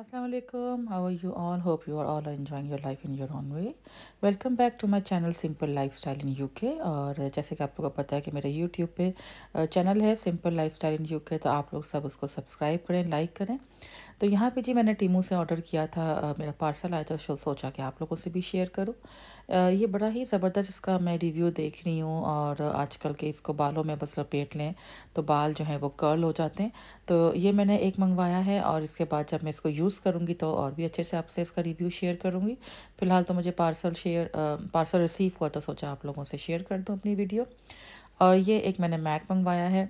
How How are you all? Hope are enjoying your life in your in way welcome back to my channel simple life style in U K और जैसे कि आप लोगों को पता है कि मेरा यूट्यूब पे चैनल है स्टाइल इन यू के तो आप लोग सब उसको सब्सक्राइब करें लाइक करें तो यहाँ पे जी मैंने टीमू से ऑर्डर किया था मेरा पार्सल आया था सोचा कि आप लोगों से भी शेयर करूँ ये बड़ा ही ज़बरदस्त इसका मैं रिव्यू देख रही हूँ और आजकल के इसको बालों में बस लपेट लें तो बाल जो हैं वो कर्ल हो जाते हैं तो ये मैंने एक मंगवाया है और इसके बाद जब मैं इसको यूज़ यूज़ करूँगी तो और भी अच्छे से आपसे इसका रिव्यू शेयर करूँगी फ़िलहाल तो मुझे पार्सल शेयर पार्सल रिसीव हुआ तो सोचा आप लोगों से शेयर कर दूँ अपनी वीडियो और ये एक मैंने मैट मंगवाया है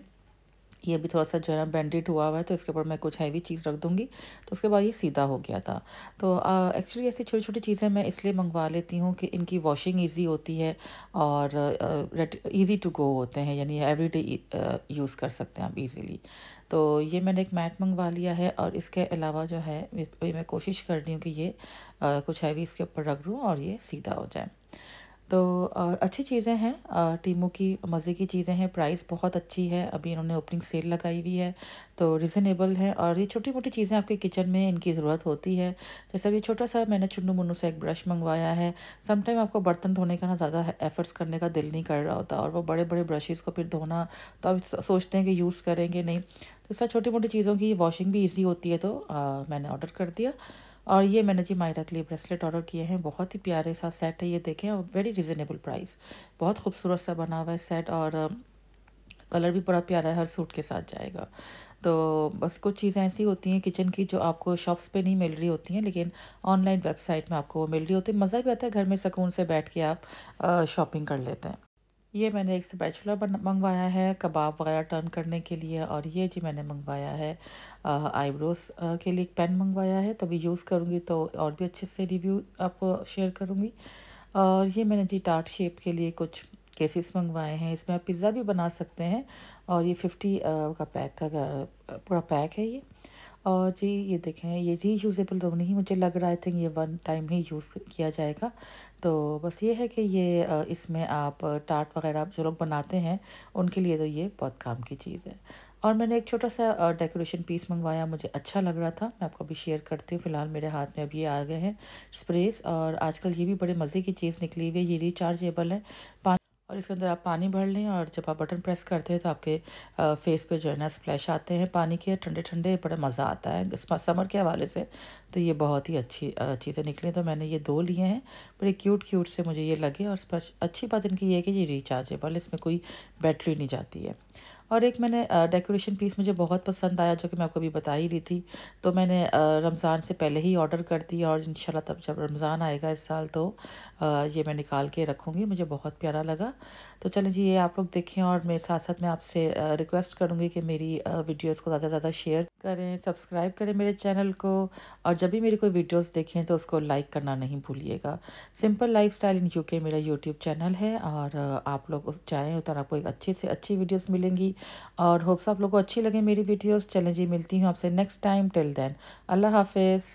ये भी थोड़ा सा जो है ना बैंडेड हुआ हुआ है तो इसके ऊपर मैं कुछ हैवी चीज़ रख दूँगी तो उसके बाद ये सीधा हो गया था तो एक्चुअली ऐसी छोटी छोटी चीज़ें मैं इसलिए मंगवा लेती हूँ कि इनकी वॉशिंग ईजी होती है और ईजी टू गो होते हैं यानी एवरी डे यूज़ कर सकते हैं आप ईज़िली तो ये मैंने एक मैट मंगवा लिया है और इसके अलावा जो है मैं कोशिश कर रही हूँ कि ये आ, कुछ हैवी इसके ऊपर रख दूँ और ये सीधा हो जाए तो अच्छी चीज़ें हैं टीमों की मज़े की चीज़ें हैं प्राइस बहुत अच्छी है अभी इन्होंने ओपनिंग सेल लगाई हुई है तो रिजनेबल है और ये छोटी मोटी चीज़ें आपके किचन में इनकी ज़रूरत होती है जैसे अभी छोटा सा मैंने चुन्नू मुन्नू से एक ब्रश मंगवाया है समटाइम आपको बर्तन धोने का ना ज़्यादा एफर्ट्स करने का दिल नहीं कर रहा होता और वो बड़े बड़े ब्रशेज़ को फिर धोना तो आप सोचते हैं कि यूज़ करेंगे नहीं तो इस छोटी मोटी चीज़ों की वॉशिंग भी ईजी होती है तो मैंने ऑर्डर कर दिया और ये मैंने जी मायरा के लिए ब्रेसलेट ऑर्डर किए हैं बहुत ही प्यारे सा सेट है ये देखें और वेरी रिजनेबल प्राइस बहुत खूबसूरत सा बना हुआ है सेट और कलर भी बड़ा प्यारा है हर सूट के साथ जाएगा तो बस कुछ चीज़ें ऐसी होती हैं किचन की जो आपको शॉप्स पे नहीं मिल रही होती हैं लेकिन ऑनलाइन वेबसाइट में आपको वो मिल रही होती है मज़ा भी आता है घर में सुकून से बैठ के आप शॉपिंग कर लेते हैं ये मैंने एक स्पैचुला मंगवाया है कबाब वगैरह टर्न करने के लिए और ये जी मैंने मंगवाया है आईब्रोज़ के लिए एक पेन मंगवाया है तभी यूज़ करूँगी तो और भी अच्छे से रिव्यू आपको शेयर करूँगी और ये मैंने जी टार्ट शेप के लिए कुछ केसेस मंगवाए हैं इसमें आप पिज़्ज़ा भी बना सकते हैं और ये फिफ्टी का पैक का पूरा पैक है ये और जी ये देखें ये री यूज़ेबल तो नहीं मुझे लग रहा है थिंक ये वन टाइम ही यूज़ किया जाएगा तो बस ये है कि ये इसमें आप टाट वगैरह जो लोग बनाते हैं उनके लिए तो ये बहुत काम की चीज़ है और मैंने एक छोटा सा डेकोरेशन पीस मंगवाया मुझे अच्छा लग रहा था मैं आपको अभी शेयर करती हूँ फ़िलहाल मेरे हाथ में अभी ये आ गए हैं स्प्रेस और आजकल ये भी बड़े मज़े की चीज़ निकली हुई है ये रिचार्जेबल है और इसके अंदर आप पानी भर लें और जब आप बटन प्रेस करते हैं तो आपके फेस पे जो है ना स्प्लैश आते हैं पानी के ठंडे ठंडे बड़ा मज़ा आता है समर के हवाले से तो ये बहुत ही अच्छी चीज़ें निकली तो मैंने ये दो लिए हैं बड़े क्यूट क्यूट से मुझे ये लगे और अच्छी बात इनकी ये है कि ये रिचार्जेबल इसमें कोई बैटरी नहीं जाती है और एक मैंने डेकोरेशन पीस मुझे बहुत पसंद आया जो कि मैं आपको अभी बता ही रही थी तो मैंने रमज़ान से पहले ही ऑर्डर कर दी और इन तब जब रमज़ान आएगा इस साल तो ये मैं निकाल के रखूँगी मुझे बहुत प्यारा लगा तो चलें जी ये आप लोग देखें और मेरे साथ साथ मैं आपसे रिक्वेस्ट करूँगी कि मेरी वीडियोज़ को ज़्यादा से ज़्यादा शेयर करें सब्सक्राइब करें मेरे चैनल को और जब भी मेरी कोई वीडियोज़ देखें तो उसको लाइक करना नहीं भूलिएगा सिंपल स्टाइल इन यू मेरा यूट्यूब चैनल है और आप लोग चाहें तो आपको एक अच्छी से अच्छी वीडियोज़ मिलेंगी और होप्स आप लोगों को अच्छी लगे मेरी वीडियोस चलें जी मिलती हूँ आपसे नेक्स्ट टाइम टिल देन अल्लाह हाफिज़